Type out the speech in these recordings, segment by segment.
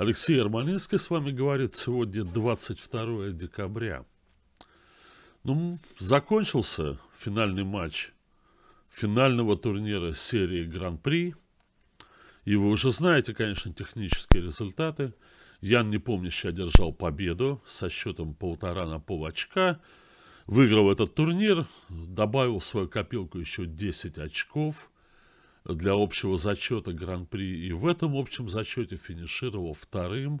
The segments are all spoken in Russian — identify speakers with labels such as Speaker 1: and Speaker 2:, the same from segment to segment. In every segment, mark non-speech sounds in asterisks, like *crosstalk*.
Speaker 1: Алексей Арманинский с вами говорит сегодня 22 декабря. Ну, закончился финальный матч финального турнира серии Гран-при. И вы уже знаете, конечно, технические результаты. Ян Непомнящий одержал победу со счетом полтора на пол очка. Выиграл этот турнир, добавил в свою копилку еще 10 очков для общего зачета Гран-при и в этом общем зачете финишировал вторым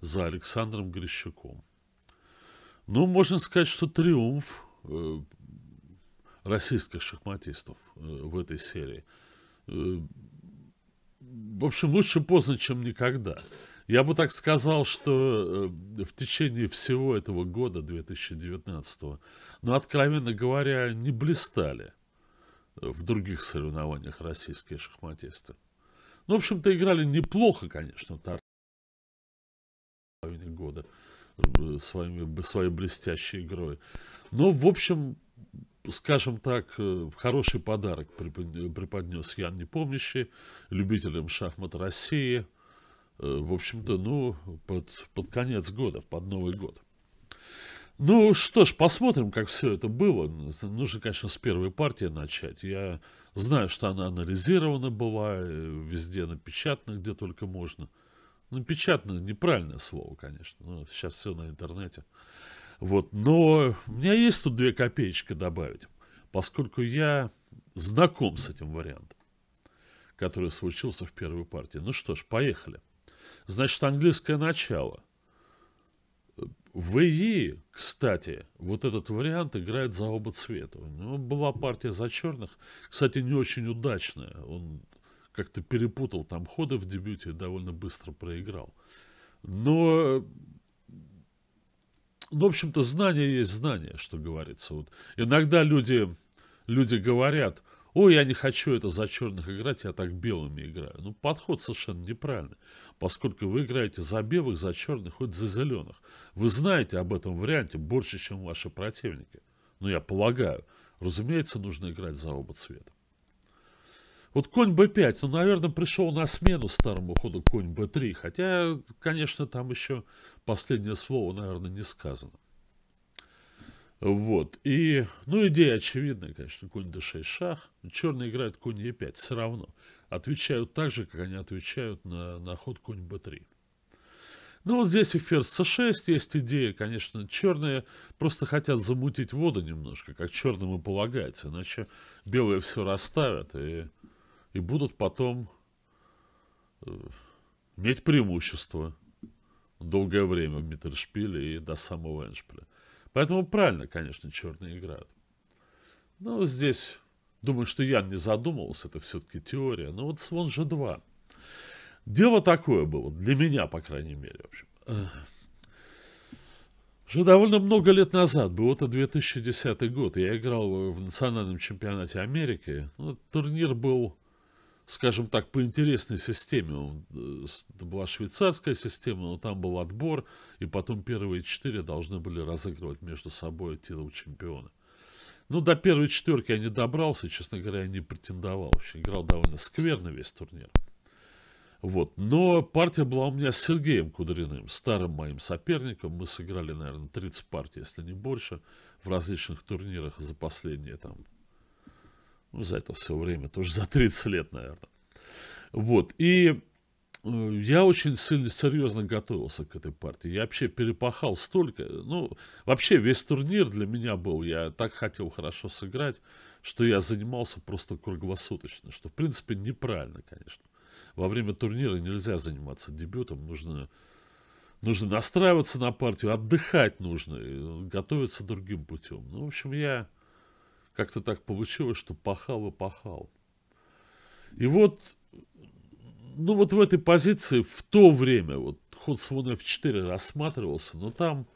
Speaker 1: за Александром Грищуком. Ну, можно сказать, что триумф э, российских шахматистов э, в этой серии. Э, в общем, лучше поздно, чем никогда. Я бы так сказал, что э, в течение всего этого года, 2019, ну, откровенно говоря, не блистали – в других соревнованиях российские шахматисты. Ну, в общем-то, играли неплохо, конечно, в половине года э, своими, своей блестящей игрой. Но, в общем, скажем так, э, хороший подарок преподнес Ян Непомнящий любителям шахмат России. Э, в общем-то, ну, под, под конец года, под Новый год. Ну что ж, посмотрим, как все это было. Нужно, конечно, с первой партии начать. Я знаю, что она анализирована была везде, напечатана, где только можно. Ну, печатано неправильное слово, конечно. Ну, сейчас все на интернете. Вот, но у меня есть тут две копеечки добавить, поскольку я знаком с этим вариантом, который случился в первой партии. Ну что ж, поехали. Значит, английское начало – в ИИ, кстати, вот этот вариант играет за оба цвета. У него была партия за черных, кстати, не очень удачная. Он как-то перепутал там ходы в дебюте и довольно быстро проиграл. Но, ну, в общем-то, знание есть знание, что говорится. Вот иногда люди, люди говорят – Ой, я не хочу это за черных играть, я так белыми играю. Ну, подход совершенно неправильный, поскольку вы играете за белых, за черных, хоть за зеленых. Вы знаете об этом варианте больше, чем ваши противники. Ну, я полагаю. Разумеется, нужно играть за оба цвета. Вот конь b5, ну, наверное, пришел на смену старому ходу конь b3, хотя, конечно, там еще последнее слово, наверное, не сказано. Вот. И, ну, идея очевидная, конечно. Конь d6 шах. Черные играют конь e5. Все равно. Отвечают так же, как они отвечают на, на ход конь b3. Ну, вот здесь и ферзь c6 есть идея, конечно. Черные просто хотят замутить воду немножко, как черным и полагается. Иначе белые все расставят и, и будут потом э, иметь преимущество долгое время в Миттершпиле и до самого Эншпиля. Поэтому правильно, конечно, черные играют. Ну, здесь, думаю, что я не задумывался, это все-таки теория. Но вот слон же 2. Дело такое было, для меня, по крайней мере, в общем. Уже довольно много лет назад, был это 2010 год, я играл в национальном чемпионате Америки. Ну, турнир был скажем так, по интересной системе. Э, это была швейцарская система, но там был отбор, и потом первые четыре должны были разыгрывать между собой титул чемпиона. Ну, до первой четверки я не добрался, честно говоря, я не претендовал вообще. Играл довольно скверно весь турнир. Вот. Но партия была у меня с Сергеем Кудриным, старым моим соперником. Мы сыграли, наверное, 30 партий, если не больше, в различных турнирах за последние там за это все время, тоже за 30 лет, наверное. Вот, и э, я очень сильно, серьезно готовился к этой партии. Я вообще перепахал столько. Ну, вообще весь турнир для меня был. Я так хотел хорошо сыграть, что я занимался просто круглосуточно. Что, в принципе, неправильно, конечно. Во время турнира нельзя заниматься дебютом. Нужно, нужно настраиваться на партию, отдыхать нужно, э, готовиться другим путем. Ну, в общем, я как-то так получилось, что пахал и пахал. И вот, ну вот в этой позиции в то время, вот ход слон f4 рассматривался, но там,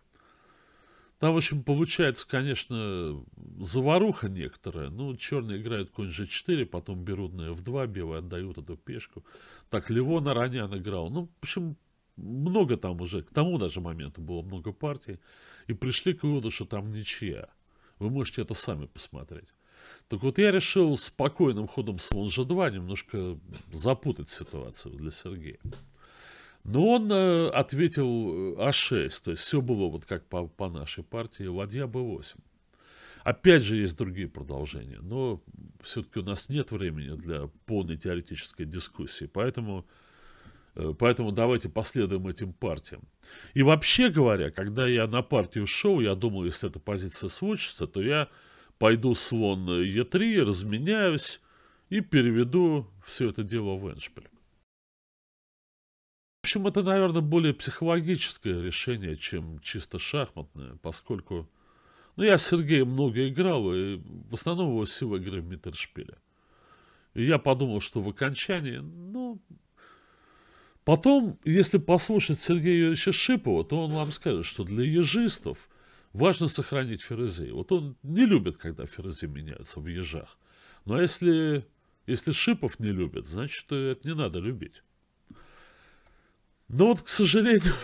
Speaker 1: там, в общем, получается, конечно, заваруха некоторая. Ну, черные играют конь g4, потом берут на f2, белые отдают эту пешку. Так, Левона Ронян играл. Ну, в общем, много там уже, к тому даже моменту было много партий. И пришли к выводу, что там ничья. Вы можете это сами посмотреть. Так вот, я решил спокойным ходом с Лонжа 2 немножко запутать ситуацию для Сергея. Но он э, ответил э, А6, то есть все было вот как по, по нашей партии, ладья Б8. Опять же, есть другие продолжения, но все-таки у нас нет времени для полной теоретической дискуссии, поэтому Э, поэтому давайте последуем этим партиям. И вообще говоря, когда я на партию шел, я думал, если эта позиция случится, то я пойду слон Е3, разменяюсь и переведу все это дело в Эншпиль. В общем, это, наверное, более психологическое решение, чем чисто шахматное, поскольку... Ну, я с Сергеем много играл, и в основном его сила игры в Миттершпиле. И я подумал, что в окончании, ну, Потом, если послушать Сергея Юрьевича Шипова, то он вам скажет, что для ежистов важно сохранить Ферези. Вот он не любит, когда Ферези меняются в ежах. Но если, если Шипов не любит, значит, это не надо любить. Но вот, к сожалению,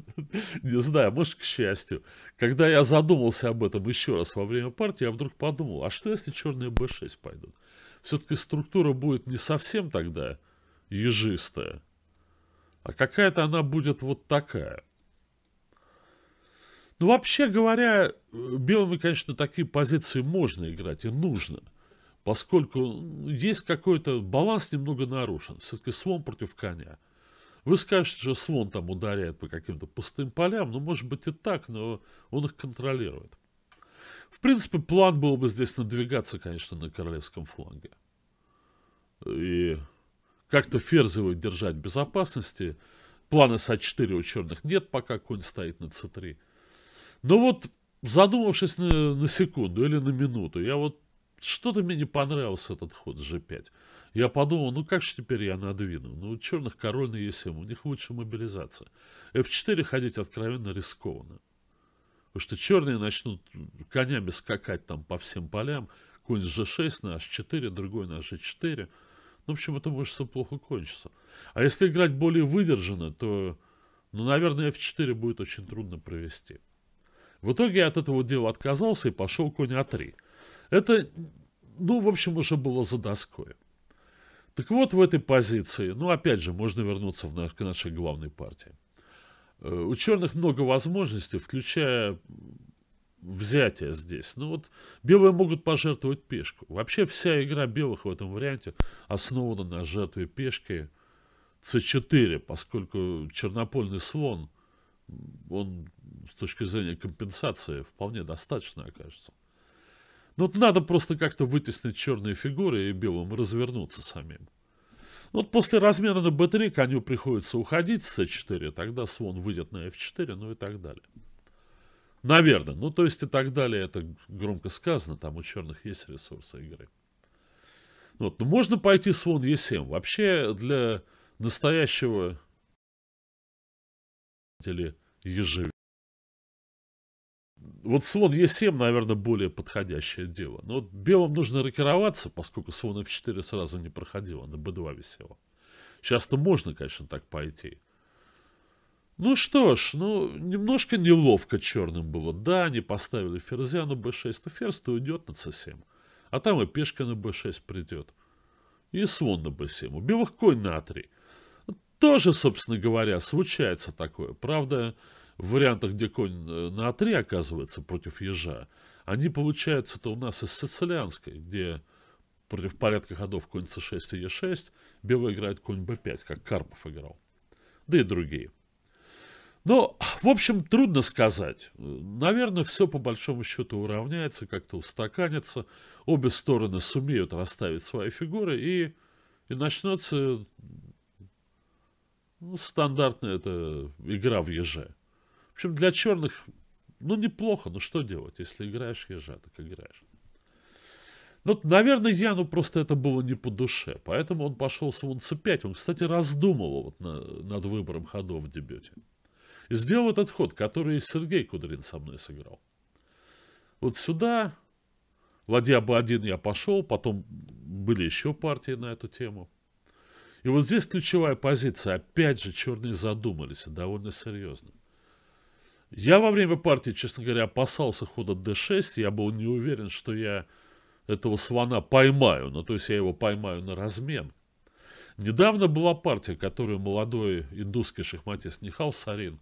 Speaker 1: *laughs* не знаю, может, к счастью, когда я задумался об этом еще раз во время партии, я вдруг подумал, а что, если черные Б6 пойдут? Все-таки структура будет не совсем тогда ежистая, а какая-то она будет вот такая. Ну, вообще говоря, белыми, конечно, такие позиции можно играть и нужно, поскольку есть какой-то баланс немного нарушен. Все-таки слон против коня. Вы скажете, что слон там ударяет по каким-то пустым полям, ну, может быть и так, но он их контролирует. В принципе, план был бы здесь надвигаться, конечно, на королевском фланге. И как-то ферзевую держать безопасности. Плана С4 а у черных нет, пока конь стоит на С3. Но вот, задумавшись на, на секунду или на минуту, я вот что-то мне не понравился этот ход G5. Я подумал, ну как же теперь я надвину? Ну, у черных король на Е7, у них лучше мобилизация. F4 ходить откровенно рискованно. Потому что черные начнут конями скакать там по всем полям. Конь с G6 на H4, другой на G4. Ну, общем, это может все плохо кончиться. А если играть более выдержанно, то, ну, наверное, F4 будет очень трудно провести. В итоге я от этого дела отказался и пошел конь А3. Это, ну, в общем, уже было за доской. Так вот, в этой позиции, ну, опять же, можно вернуться в наш, к нашей главной партии. Э, у черных много возможностей, включая Взятие здесь. Ну вот белые могут пожертвовать пешку. Вообще вся игра белых в этом варианте основана на жертве пешки c4, поскольку чернопольный слон, он с точки зрения компенсации вполне достаточно окажется. Но вот надо просто как-то вытеснить черные фигуры и белым развернуться самим. Ну вот после размена на b3 коню приходится уходить с c4, тогда слон выйдет на f4, ну и так далее. Наверное. Ну, то есть и так далее, это громко сказано, там у черных есть ресурсы игры. Ну вот. Но ну, можно пойти с вон Е7. Вообще для настоящего или ежевика. Вот слон Е7, наверное, более подходящее дело. Но вот белым нужно рокироваться, поскольку слон F4 сразу не проходил, на B2 висела. Сейчас-то можно, конечно, так пойти. Ну что ж, ну, немножко неловко черным было. Да, они поставили ферзя на b6, но ферзь то уйдет на c7. А там и пешка на b6 придет. И слон на b7. У белых конь на a3. А Тоже, собственно говоря, случается такое. Правда, в вариантах, где конь э, на а3 оказывается против ежа, они получаются-то у нас из сицилианской, где против порядка ходов конь c6 и e6 белый играет конь b5, как Карпов играл. Да и другие. Но, ну, в общем, трудно сказать. Наверное, все по большому счету уравняется, как-то устаканится. Обе стороны сумеют расставить свои фигуры и, и начнется ну, стандартная эта игра в еже. В общем, для черных, ну, неплохо, но что делать, если играешь ежа, так играешь. Ну, наверное, Яну просто это было не по душе, поэтому он пошел с Вунца 5. Он, кстати, раздумывал вот на, над выбором ходов в дебюте сделал этот ход, который Сергей Кудрин со мной сыграл. Вот сюда, ладья бы один я пошел, потом были еще партии на эту тему. И вот здесь ключевая позиция. Опять же, черные задумались, довольно серьезно. Я во время партии, честно говоря, опасался хода d6. Я был не уверен, что я этого слона поймаю. Ну, то есть я его поймаю на размен. Недавно была партия, которую молодой индусский шахматист Нихал Сарин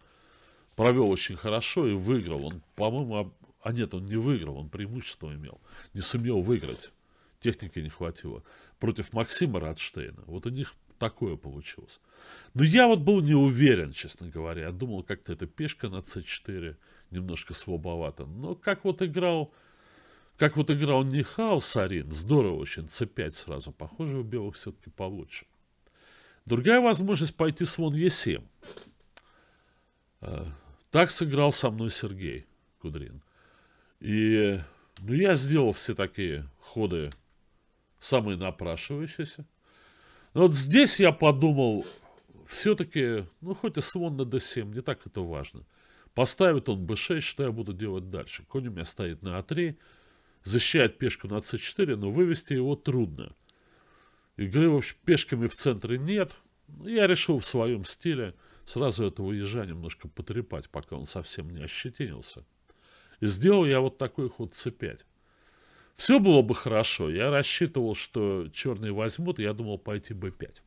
Speaker 1: провел очень хорошо и выиграл. Он, по-моему, об... а нет, он не выиграл, он преимущество имел. Не сумел выиграть. Техники не хватило. Против Максима Радштейна. Вот у них такое получилось. Но я вот был не уверен, честно говоря. Я думал, как-то эта пешка на c4 немножко слабовато. Но как вот играл... Как вот играл Нихао Сарин, здорово очень, c5 сразу. Похоже, у белых все-таки получше. Другая возможность пойти слон e7. Так сыграл со мной Сергей Кудрин. И ну, я сделал все такие ходы, самые напрашивающиеся. Но вот здесь я подумал, все-таки, ну, хоть и слон на d7, не так это важно. Поставит он b6, что я буду делать дальше? Конь у меня стоит на a3, а защищает пешку на c4, но вывести его трудно. Игры, в общем, пешками в центре нет. Я решил в своем стиле – сразу этого ежа немножко потрепать, пока он совсем не ощетинился. И сделал я вот такой ход c5. Все было бы хорошо. Я рассчитывал, что черные возьмут, и я думал пойти b5.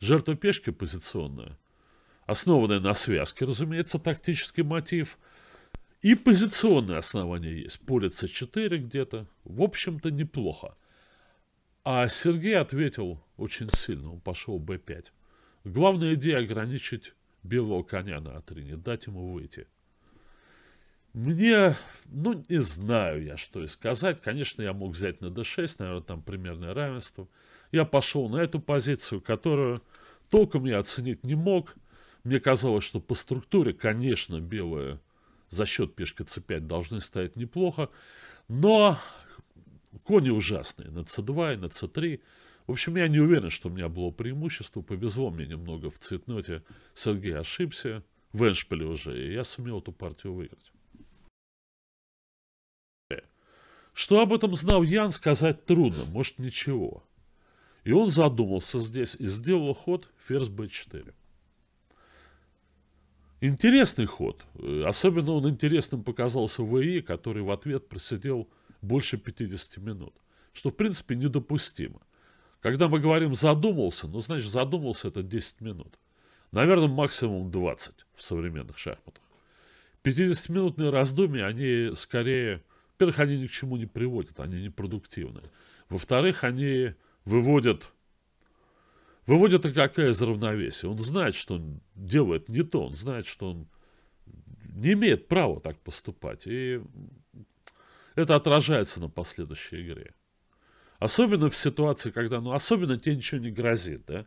Speaker 1: Жертва пешки позиционная, основанная на связке, разумеется, тактический мотив. И позиционное основание есть. Поле c4 где-то. В общем-то, неплохо. А Сергей ответил очень сильно. Он пошел b5. Главная идея ограничить белого коня на Атрине, дать ему выйти. Мне, ну, не знаю я, что и сказать. Конечно, я мог взять на d6, наверное, там примерное равенство. Я пошел на эту позицию, которую толком я оценить не мог. Мне казалось, что по структуре, конечно, белые за счет пешки c5 должны стоять неплохо. Но кони ужасные на c2 и на c3. В общем, я не уверен, что у меня было преимущество. Повезло мне немного в цветноте. Сергей ошибся в Эншпиле уже, и я сумел эту партию выиграть. Что об этом знал Ян, сказать трудно, может ничего. И он задумался здесь и сделал ход ферзь b4. Интересный ход. Особенно он интересным показался ВИ, который в ответ просидел больше 50 минут. Что, в принципе, недопустимо. Когда мы говорим «задумался», ну, значит, задумался это 10 минут. Наверное, максимум 20 в современных шахматах. 50-минутные раздумья, они скорее... Во-первых, они ни к чему не приводят, они непродуктивны. Во-вторых, они выводят... Выводят игрока из равновесия. Он знает, что он делает не то, он знает, что он не имеет права так поступать. И это отражается на последующей игре. Особенно в ситуации, когда, ну, особенно тебе ничего не грозит, да?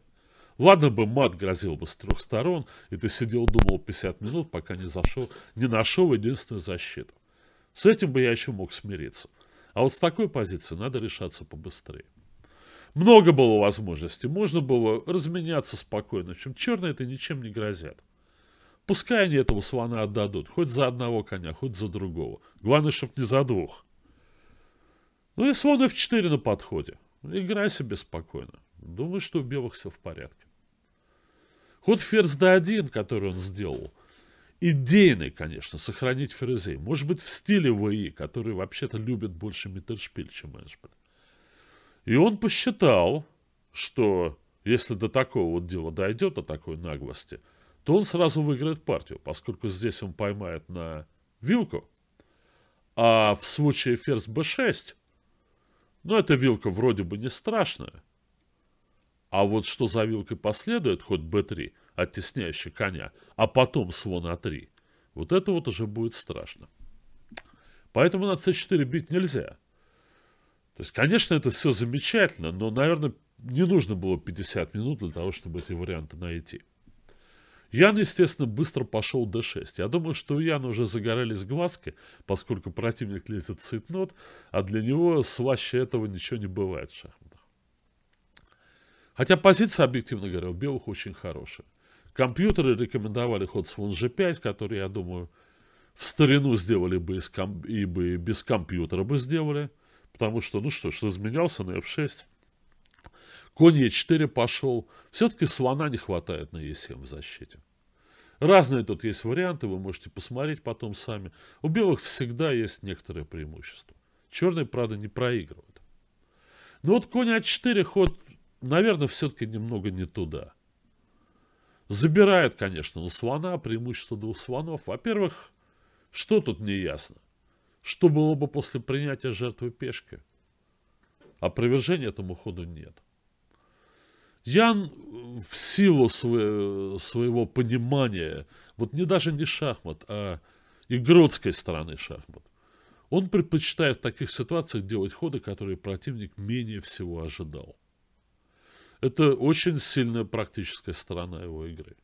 Speaker 1: Ладно бы мат грозил бы с трех сторон, и ты сидел, думал 50 минут, пока не зашел, не нашел единственную защиту. С этим бы я еще мог смириться. А вот с такой позиции надо решаться побыстрее. Много было возможностей, можно было разменяться спокойно. В общем, черные это ничем не грозят. Пускай они этого слона отдадут, хоть за одного коня, хоть за другого. Главное, чтобы не за двух. Ну и слон f4 на подходе. Играй себе спокойно. Думаю, что у белых все в порядке. Ход ферзь d1, который он сделал, идейный, конечно, сохранить ферзей. Может быть, в стиле ВИ, который вообще-то любит больше Миттершпиль, чем Эншпиль. И он посчитал, что если до такого вот дела дойдет, до такой наглости, то он сразу выиграет партию, поскольку здесь он поймает на вилку, а в случае ферзь b6 но ну, эта вилка вроде бы не страшная. А вот что за вилкой последует хоть Б 3 оттесняющий коня, а потом слон а3, вот это вот уже будет страшно. Поэтому на c4 бить нельзя. То есть, конечно, это все замечательно, но, наверное, не нужно было 50 минут для того, чтобы эти варианты найти. Ян, естественно, быстро пошел d6. Я думаю, что у Яна уже загорелись глазки, поскольку противник лезет в цветнот, а для него сваще этого ничего не бывает в шахматах. Хотя позиция, объективно говоря, у белых очень хорошая. Компьютеры рекомендовали ход слон g5, который, я думаю, в старину сделали бы и, и без компьютера бы сделали, потому что, ну что, что изменялся на f6. Конь Е4 пошел. Все-таки слона не хватает на Е7 в защите. Разные тут есть варианты, вы можете посмотреть потом сами. У белых всегда есть некоторое преимущество. Черные, правда, не проигрывают. Но вот конь А4 ход, наверное, все-таки немного не туда. Забирает, конечно, у слона преимущество двух слонов. Во-первых, что тут не ясно? Что было бы после принятия жертвы пешки? Опровержения этому ходу нет. Ян в силу своего понимания, вот не даже не шахмат, а игротской стороны шахмат, он предпочитает в таких ситуациях делать ходы, которые противник менее всего ожидал. Это очень сильная практическая сторона его игры.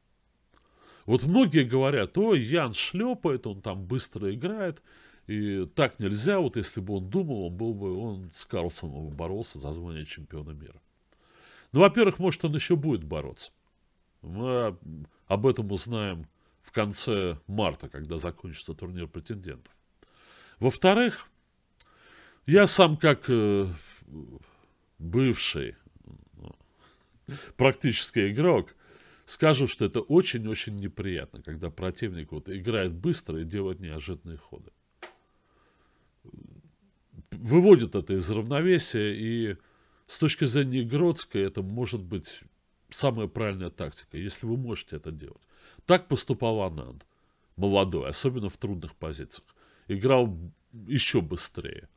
Speaker 1: Вот многие говорят, ой, Ян шлепает, он там быстро играет, и так нельзя, вот если бы он думал, он был бы, он с Карлсоном боролся за звание чемпиона мира. Ну, во-первых, может, он еще будет бороться. Мы об этом узнаем в конце марта, когда закончится турнир претендентов. Во-вторых, я сам как э, бывший практический игрок, скажу, что это очень-очень неприятно, когда противник вот играет быстро и делает неожиданные ходы. Выводит это из равновесия и с точки зрения Гродской это может быть самая правильная тактика, если вы можете это делать. Так поступал Ананд, молодой, особенно в трудных позициях. Играл еще быстрее.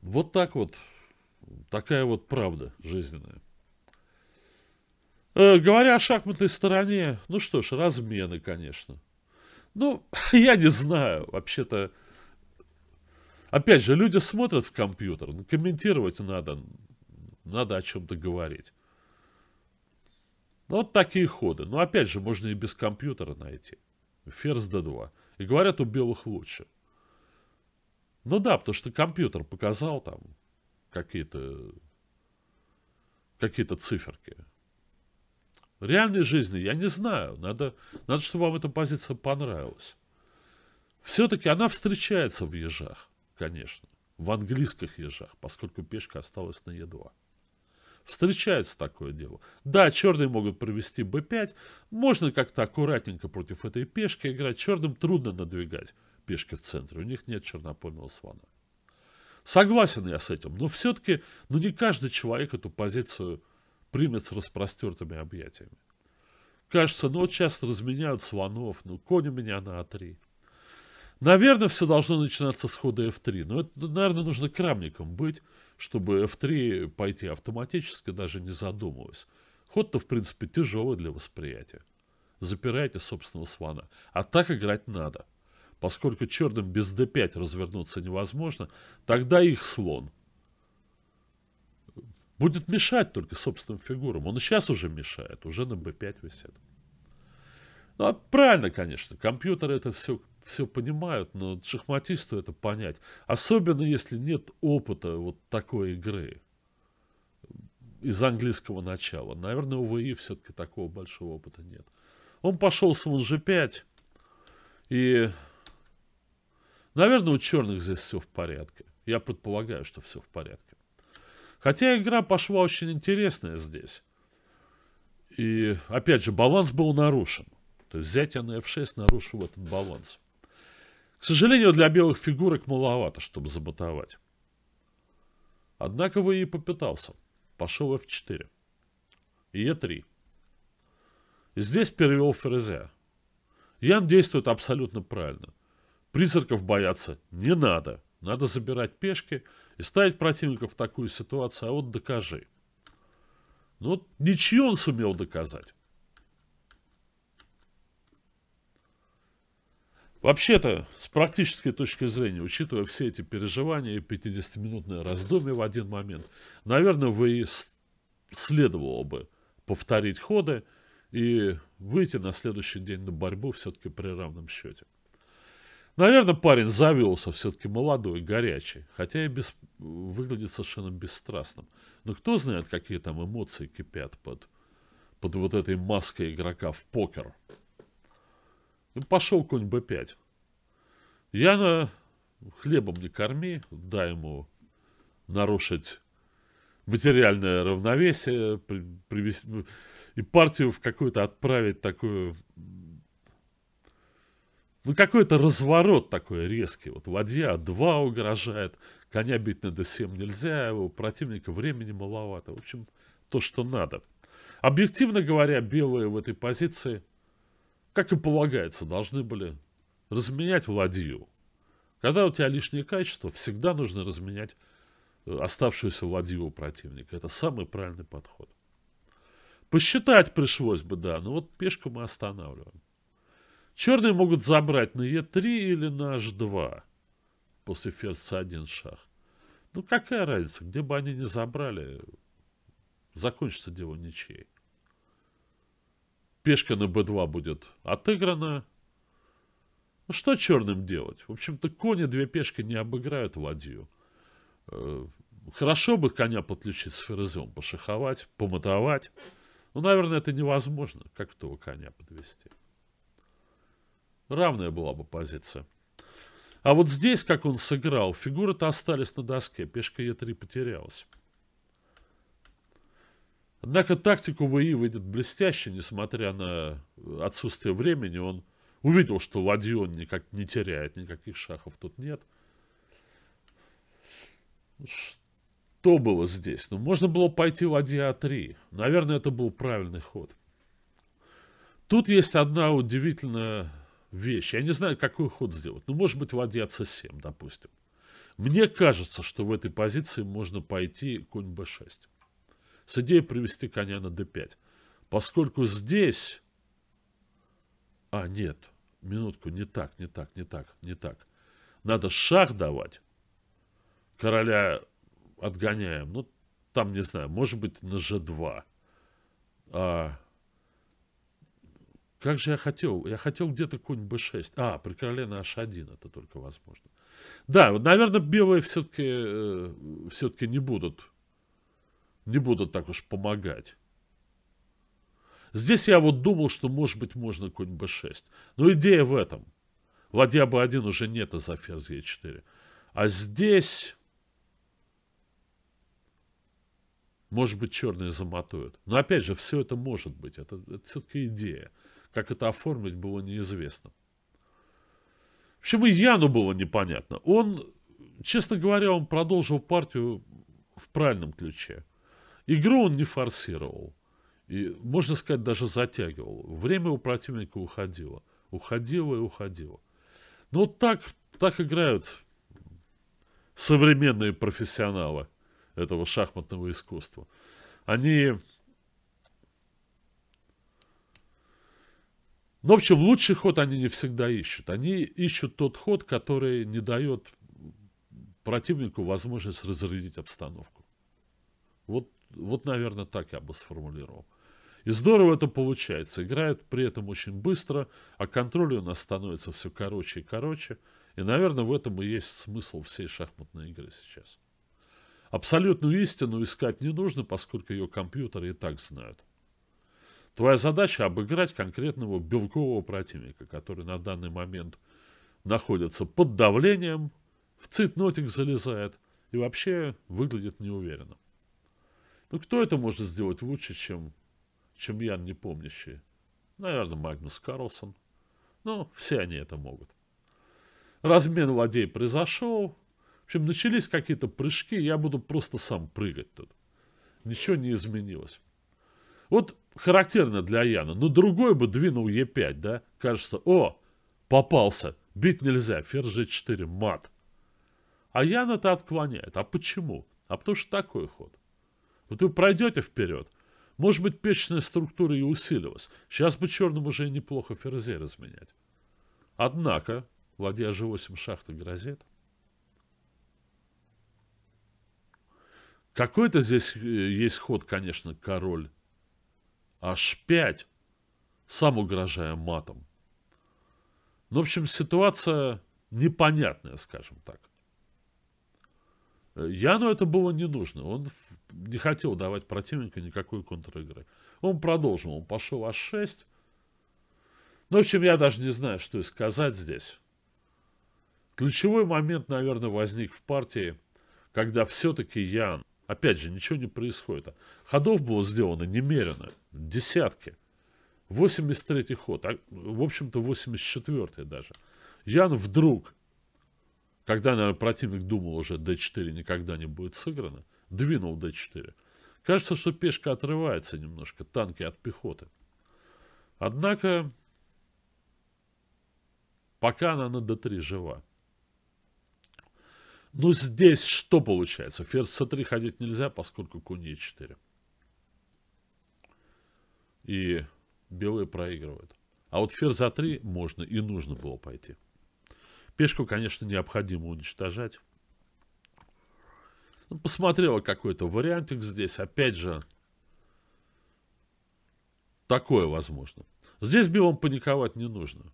Speaker 1: Вот так вот, такая вот правда жизненная. Э, говоря о шахматной стороне, ну что ж, размены, конечно. Ну, *laughs* я не знаю, вообще-то Опять же, люди смотрят в компьютер, ну, комментировать надо, надо о чем-то говорить. Ну, вот такие ходы. Но ну, опять же, можно и без компьютера найти. Ферзь d2. И говорят, у белых лучше. Ну да, потому что компьютер показал там какие-то какие-то циферки. В реальной жизни я не знаю. Надо, надо, чтобы вам эта позиция понравилась. Все-таки она встречается в ежах конечно, в английских ежах, поскольку пешка осталась на Е2. Встречается такое дело. Да, черные могут провести b5. Можно как-то аккуратненько против этой пешки играть. Черным трудно надвигать пешки в центре. У них нет чернопольного слона. Согласен я с этим. Но все-таки ну, не каждый человек эту позицию примет с распростертыми объятиями. Кажется, ну вот сейчас разменяют слонов. Ну, конь у меня на А3. Наверное, все должно начинаться с хода F3. Но это, наверное, нужно крамником быть, чтобы F3 пойти автоматически, даже не задумываясь. Ход-то, в принципе, тяжелый для восприятия. Запирайте собственного слона. А так играть надо. Поскольку черным без d5 развернуться невозможно, тогда их слон. Будет мешать только собственным фигурам. Он сейчас уже мешает, уже на b5 висит. Ну, а правильно, конечно, компьютер это все все понимают, но шахматисту это понять. Особенно, если нет опыта вот такой игры из английского начала. Наверное, у ВИ все-таки такого большого опыта нет. Он пошел с G5. И, наверное, у черных здесь все в порядке. Я предполагаю, что все в порядке. Хотя игра пошла очень интересная здесь. И, опять же, баланс был нарушен. То есть взятие на F6 нарушило этот баланс. К сожалению, для белых фигурок маловато, чтобы забатовать. Однако вы и попытался. Пошел f4. И e3. Здесь перевел Фрезе. Ян действует абсолютно правильно. Призраков бояться не надо. Надо забирать пешки и ставить противника в такую ситуацию, а вот докажи. Но ну ничью он сумел доказать. Вообще-то, с практической точки зрения, учитывая все эти переживания и 50-минутное раздумье в один момент, наверное, вы следовало бы повторить ходы и выйти на следующий день на борьбу все-таки при равном счете. Наверное, парень завелся все-таки молодой, горячий, хотя и без... выглядит совершенно бесстрастным. Но кто знает, какие там эмоции кипят под, под вот этой маской игрока в покер – ну, пошел конь b5. Яна хлебом не корми, дай ему нарушить материальное равновесие, привести, ну, и партию в какую-то отправить такую... Ну, какой-то разворот такой резкий. Вот ладья 2 угрожает, коня бить на d7 нельзя, а у противника времени маловато. В общем, то, что надо. Объективно говоря, белые в этой позиции как и полагается, должны были разменять ладью. Когда у тебя лишнее качество, всегда нужно разменять э, оставшуюся ладью у противника. Это самый правильный подход. Посчитать пришлось бы, да, но вот пешку мы останавливаем. Черные могут забрать на Е3 или на H2 после ферзца 1 шах. Ну какая разница, где бы они не забрали, закончится дело ничьей пешка на b2 будет отыграна. Ну, что черным делать? В общем-то, кони две пешки не обыграют ладью. Э, хорошо бы коня подключить с ферзем, пошаховать, помотовать. Но ну, наверное, это невозможно. Как этого коня подвести? Равная была бы позиция. А вот здесь, как он сыграл, фигуры-то остались на доске. Пешка Е3 потерялась. Однако тактику ВИ выйдет блестяще, несмотря на отсутствие времени. Он увидел, что ладьон никак не теряет, никаких шахов тут нет. Что было здесь? Ну, можно было пойти ладья А3. Наверное, это был правильный ход. Тут есть одна удивительная вещь. Я не знаю, какой ход сделать. Ну, может быть, ладья С7, допустим. Мне кажется, что в этой позиции можно пойти конь б 6 с идеей привести коня на d5. Поскольку здесь... А, нет, минутку, не так, не так, не так, не так. Надо шах давать. Короля отгоняем. Ну, там, не знаю, может быть, на g2. А... Как же я хотел? Я хотел где-то конь b6. А, при короле на h1 это только возможно. Да, наверное, белые все-таки э, все-таки не будут не будут так уж помогать. Здесь я вот думал, что, может быть, можно конь b6. Но идея в этом. Ладья b1 уже нет из-за ферзь e4. А здесь... Может быть, черные замотают. Но опять же, все это может быть. Это, это все-таки идея. Как это оформить, было неизвестно. В общем, и Яну было непонятно. Он, честно говоря, он продолжил партию в правильном ключе. Игру он не форсировал. И, можно сказать, даже затягивал. Время у противника уходило. Уходило и уходило. Но вот так, так играют современные профессионалы этого шахматного искусства. Они... Ну, в общем, лучший ход они не всегда ищут. Они ищут тот ход, который не дает противнику возможность разрядить обстановку. Вот вот, наверное, так я бы сформулировал. И здорово это получается. Играют при этом очень быстро, а контроль у нас становится все короче и короче. И, наверное, в этом и есть смысл всей шахматной игры сейчас. Абсолютную истину искать не нужно, поскольку ее компьютеры и так знают. Твоя задача обыграть конкретного белкового противника, который на данный момент находится под давлением, в цитнотик залезает и вообще выглядит неуверенно. Ну, кто это может сделать лучше, чем, чем Ян Непомнящий? Наверное, Магнус Карлсон. Ну, все они это могут. Размен ладей произошел. В общем, начались какие-то прыжки, я буду просто сам прыгать тут. Ничего не изменилось. Вот характерно для Яна. Но ну, другой бы двинул Е5, да? Кажется, о, попался. Бить нельзя. Ферзь G4, мат. А Ян это отклоняет. А почему? А потому что такой ход. Вот вы пройдете вперед. Может быть, печная структура и усилилась. Сейчас бы черным уже неплохо ферзей разменять. Однако, владея G8 шахта грозит. Какой-то здесь э, есть ход, конечно, король. H5. Сам угрожая матом. Ну, в общем, ситуация непонятная, скажем так. Яну это было не нужно. Он не хотел давать противнику никакой контр-игры. Он продолжил. Он пошел аж 6. Ну, в общем, я даже не знаю, что и сказать здесь. Ключевой момент, наверное, возник в партии, когда все-таки Ян... Опять же, ничего не происходит. Ходов было сделано немерено. Десятки. 83-й ход. А, в общем-то, 84-й даже. Ян вдруг когда, наверное, противник думал уже, d4 никогда не будет сыграно, двинул d4. Кажется, что пешка отрывается немножко, танки от пехоты. Однако, пока она на d3 жива. Ну, здесь что получается? Ферзь c3 ходить нельзя, поскольку конь e4. И белые проигрывают. А вот ферзь а3 можно и нужно было пойти. Пешку, конечно, необходимо уничтожать. Ну, посмотрела какой-то вариантик здесь. Опять же, такое возможно. Здесь белым паниковать не нужно.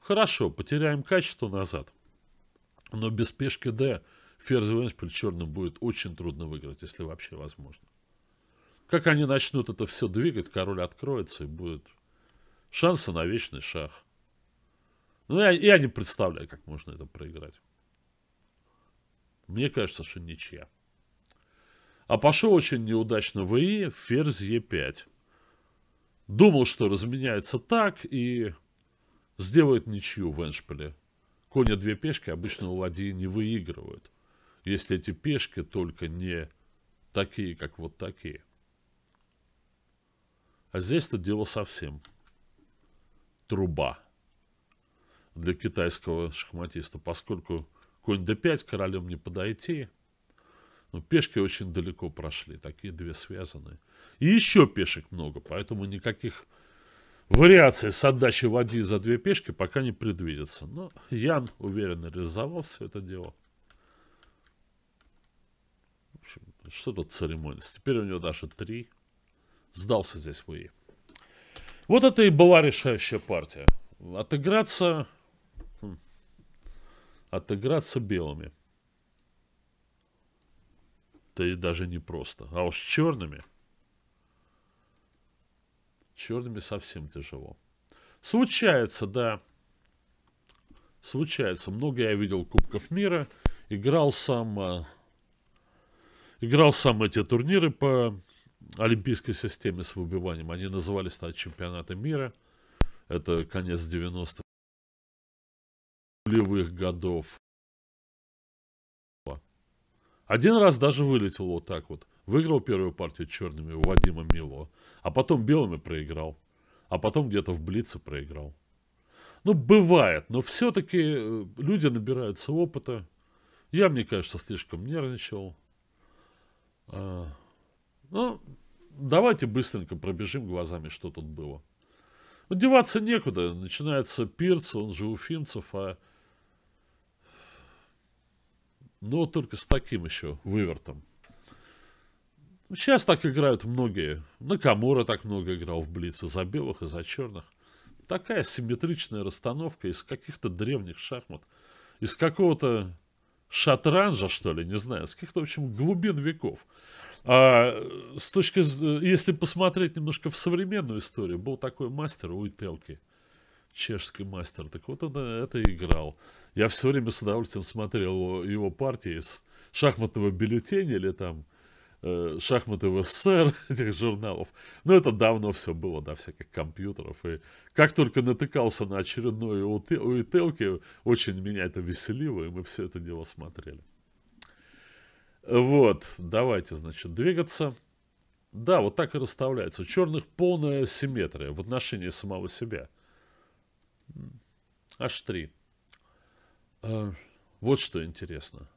Speaker 1: Хорошо, потеряем качество назад. Но без пешки d ферзь при черным будет очень трудно выиграть, если вообще возможно. Как они начнут это все двигать, король откроется и будет шансы на вечный шах. Ну, я, я не представляю, как можно это проиграть. Мне кажется, что ничья. А пошел очень неудачно в ВИ, ферзь Е5. Думал, что разменяется так и сделает ничью в эншпиле. Коня две пешки обычно у ладьи не выигрывают. Если эти пешки только не такие, как вот такие. А здесь-то дело совсем. Труба для китайского шахматиста, поскольку конь d5 королем не подойти. Но ну, пешки очень далеко прошли, такие две связанные. И еще пешек много, поэтому никаких вариаций с отдачей ладьи за две пешки пока не предвидится. Но Ян уверенно реализовал все это дело. В общем, что тут церемония? Теперь у него даже три. Сдался здесь Луи. Вот это и была решающая партия. Отыграться отыграться белыми. Да и даже не просто. А уж черными. Черными совсем тяжело. Случается, да. Случается. Много я видел Кубков мира. Играл сам... А, играл сам эти турниры по олимпийской системе с выбиванием. Они назывались там чемпионаты мира. Это конец 90 нулевых годов. Один раз даже вылетел вот так вот. Выиграл первую партию черными у Вадима Мило, а потом белыми проиграл, а потом где-то в Блице проиграл. Ну, бывает, но все-таки э, люди набираются опыта. Я, мне кажется, слишком нервничал. А, ну, давайте быстренько пробежим глазами, что тут было. Ну, деваться некуда. Начинается Пирц, он же Уфимцев, а но ну, вот только с таким еще вывертом. Сейчас так играют многие. на Камура так много играл в блице за белых, и за черных. Такая симметричная расстановка из каких-то древних шахмат. Из какого-то шатранжа, что ли, не знаю, из каких-то, в общем, глубин веков. А, э, с точки, э, если посмотреть немножко в современную историю, был такой мастер Уителки чешский мастер. Так вот он э, это играл. Я все время с удовольствием смотрел его партии из шахматного бюллетеня или там э, шахматы в СССР, *laughs* этих журналов. Но это давно все было, да, всяких компьютеров. И как только натыкался на очередную уителки, очень меня это веселило, и мы все это дело смотрели. Вот, давайте, значит, двигаться. Да, вот так и расставляется. У черных полная симметрия в отношении самого себя – H3. А, вот что интересно.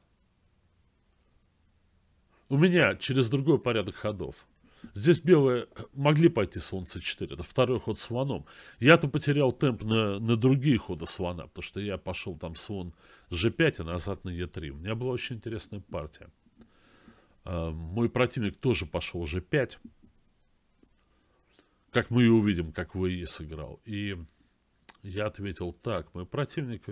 Speaker 1: У меня через другой порядок ходов. Здесь белые могли пойти солнце 4. Это второй ход слоном. Я-то потерял темп на, на другие ходы слона, потому что я пошел там слон g5 и назад на e3. У меня была очень интересная партия. А, мой противник тоже пошел g5. Как мы и увидим, как ВИ сыграл. И я ответил так, мой противник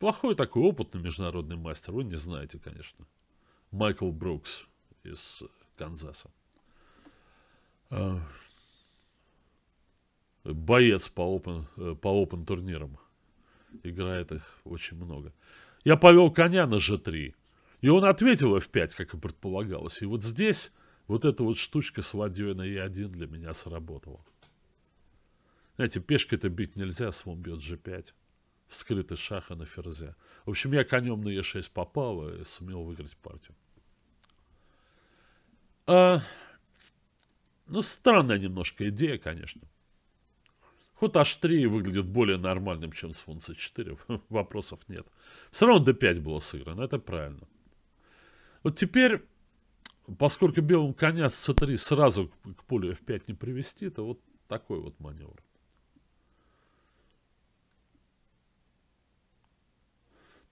Speaker 1: Плохой такой опытный международный мастер, вы не знаете, конечно. Майкл Брукс из э, Канзаса. А, боец по опен, э, по опен турнирам. Играет их очень много. Я повел коня на G3. И он ответил F5, как и предполагалось. И вот здесь вот эта вот штучка с ладьей на E1 для меня сработала. Знаете, пешкой-то бить нельзя, слон бьет g5. Вскрытый шаха на ферзя. В общем, я конем на e6 попал и сумел выиграть партию. А, ну, странная немножко идея, конечно. Ход h3 выглядит более нормальным, чем слон c4. *laughs* Вопросов нет. Все равно d5 было сыграно, это правильно. Вот теперь, поскольку белым коня с c3 сразу к полю f5 не привести, то вот такой вот маневр.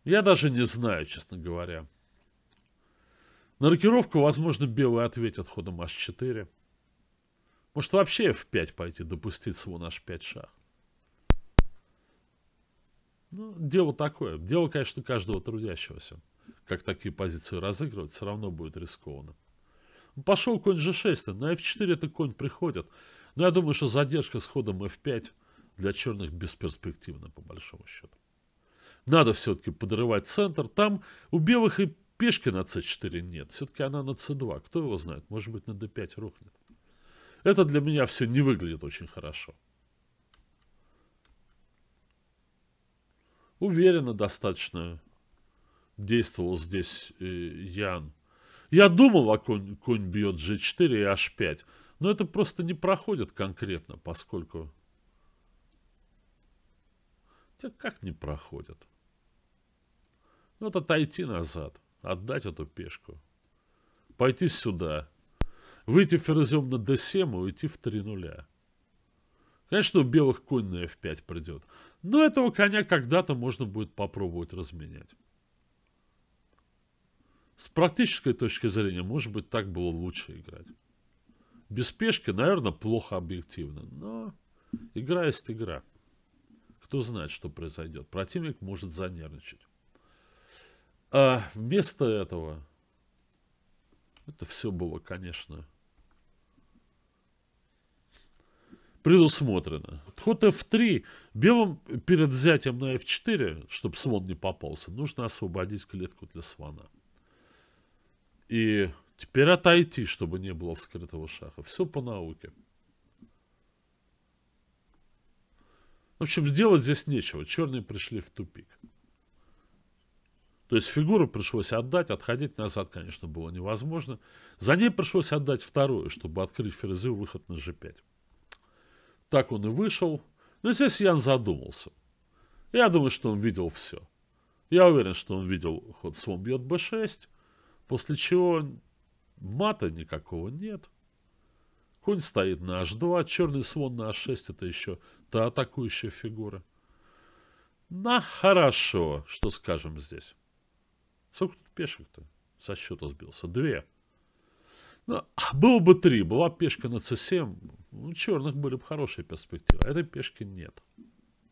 Speaker 1: Я даже не знаю, честно говоря. На рокировку, возможно, белый ответит ходом h4. Может, вообще f5 пойти, допустить свой наш 5 шах. Ну, дело такое. Дело, конечно, каждого трудящегося. Как такие позиции разыгрывать, все равно будет рискованно. Ну, Пошел конь g6, на f4 это конь приходит. Но я думаю, что задержка с ходом f5 для черных бесперспективна, по большому счету надо все-таки подрывать центр. Там у белых и пешки на c4 нет. Все-таки она на c2. Кто его знает? Может быть, на d5 рухнет. Это для меня все не выглядит очень хорошо. Уверенно достаточно действовал здесь э, Ян. Я думал, а конь, конь бьет g4 и h5. Но это просто не проходит конкретно, поскольку... Хотя как не проходит? Ну, вот отойти назад, отдать эту пешку. Пойти сюда. Выйти ферзем на d7 и уйти в 3 нуля. Конечно, у белых конь на f5 придет. Но этого коня когда-то можно будет попробовать разменять. С практической точки зрения, может быть, так было лучше играть. Без пешки, наверное, плохо объективно. Но игра есть игра. Кто знает, что произойдет. Противник может занервничать. А вместо этого... Это все было, конечно, предусмотрено. Ход f3. Белым перед взятием на f4, чтобы слон не попался, нужно освободить клетку для слона. И теперь отойти, чтобы не было вскрытого шаха. Все по науке. В общем, делать здесь нечего. Черные пришли в тупик. То есть фигуру пришлось отдать, отходить назад, конечно, было невозможно. За ней пришлось отдать вторую, чтобы открыть ферзю выход на g5. Так он и вышел. Но ну, здесь Ян задумался. Я думаю, что он видел все. Я уверен, что он видел ход слон бьет b6, после чего мата никакого нет. Конь стоит на h2, черный слон на h6, это еще та атакующая фигура. На хорошо, что скажем здесь. Сколько тут пешек-то? Со счета сбился. Две. Ну, а было бы три. Была пешка на c7. У ну, черных были бы хорошие перспективы. А этой пешки нет.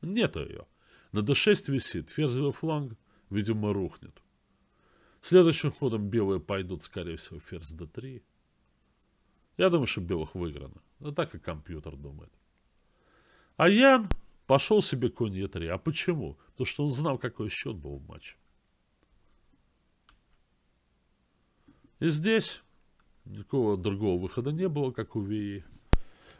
Speaker 1: Нету ее. На d6 висит. Ферзевый фланг, видимо, рухнет. Следующим ходом белые пойдут, скорее всего, ферзь d3. Я думаю, что белых выиграно. Ну, так и компьютер думает. А Ян пошел себе конь e3. А почему? Потому что он знал, какой счет был в матче. И здесь никакого другого выхода не было, как у Вии.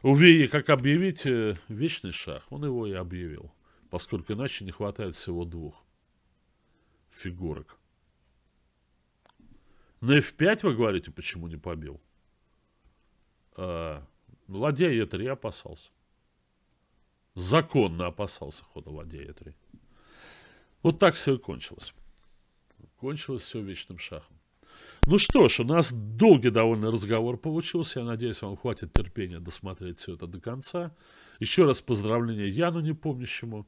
Speaker 1: У Вии, как объявить э, вечный шах, он его и объявил, поскольку иначе не хватает всего двух фигурок. На F5 вы говорите, почему не побил? А, ладья E3 я опасался. Законно опасался хода ладья E3. Вот так все и кончилось. Кончилось все вечным шахом. Ну что ж, у нас долгий довольно разговор получился. Я надеюсь, вам хватит терпения досмотреть все это до конца. Еще раз поздравления Яну Непомнящему.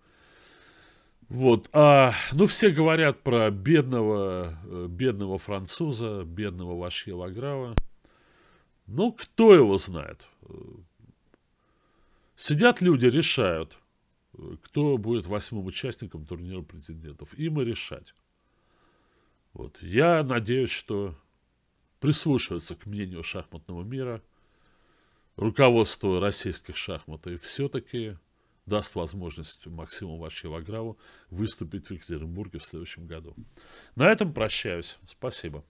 Speaker 1: Вот. А, ну, все говорят про бедного, э, бедного француза, бедного Вашье Лаграва. Ну, кто его знает? Сидят люди, решают, кто будет восьмым участником турнира президентов. Им и решать. Вот. Я надеюсь, что прислушивается к мнению шахматного мира, руководства российских шахмат и все-таки даст возможность Максиму Вашеваграву выступить в Екатеринбурге в следующем году. На этом прощаюсь. Спасибо.